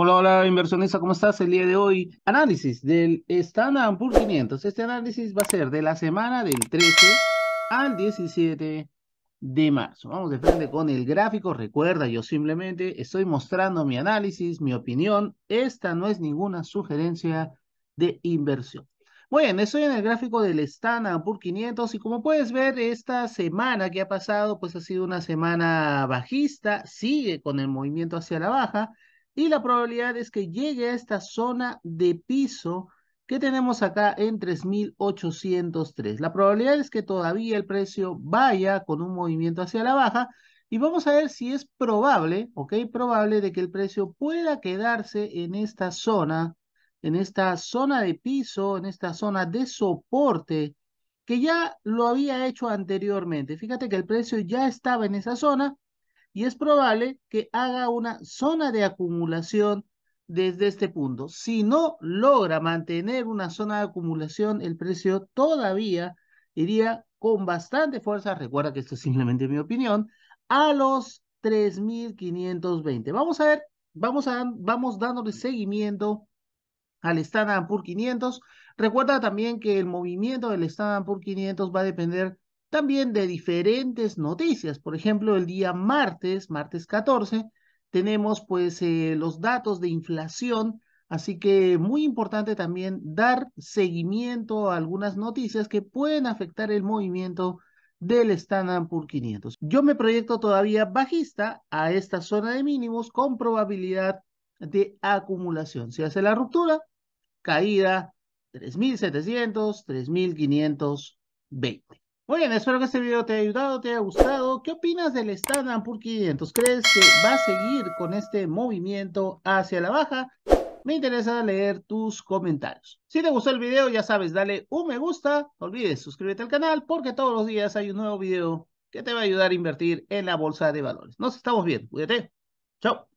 Hola, hola, inversionista, ¿cómo estás? El día de hoy, análisis del Standard Poor's 500. Este análisis va a ser de la semana del 13 al 17 de marzo. Vamos de frente con el gráfico. Recuerda, yo simplemente estoy mostrando mi análisis, mi opinión. Esta no es ninguna sugerencia de inversión. Bueno, estoy en el gráfico del Standard Poor's 500 y como puedes ver, esta semana que ha pasado, pues ha sido una semana bajista, sigue con el movimiento hacia la baja y la probabilidad es que llegue a esta zona de piso que tenemos acá en 3.803. La probabilidad es que todavía el precio vaya con un movimiento hacia la baja y vamos a ver si es probable, ok, probable de que el precio pueda quedarse en esta zona, en esta zona de piso, en esta zona de soporte que ya lo había hecho anteriormente. Fíjate que el precio ya estaba en esa zona y es probable que haga una zona de acumulación desde este punto. Si no logra mantener una zona de acumulación, el precio todavía iría con bastante fuerza, recuerda que esto es simplemente mi opinión, a los 3.520. Vamos a ver, vamos, a, vamos dándole seguimiento al Standard Poor's 500. Recuerda también que el movimiento del Standard Poor's 500 va a depender también de diferentes noticias. Por ejemplo, el día martes, martes 14, tenemos pues eh, los datos de inflación, así que muy importante también dar seguimiento a algunas noticias que pueden afectar el movimiento del Standard por 500. Yo me proyecto todavía bajista a esta zona de mínimos con probabilidad de acumulación. Si hace la ruptura, caída 3700, 3520. Muy bien, espero que este video te haya ayudado, te haya gustado. ¿Qué opinas del Standard Poor's 500? ¿Crees que va a seguir con este movimiento hacia la baja? Me interesa leer tus comentarios. Si te gustó el video, ya sabes, dale un me gusta. No olvides suscríbete al canal porque todos los días hay un nuevo video que te va a ayudar a invertir en la bolsa de valores. Nos estamos viendo. Cuídate. Chao.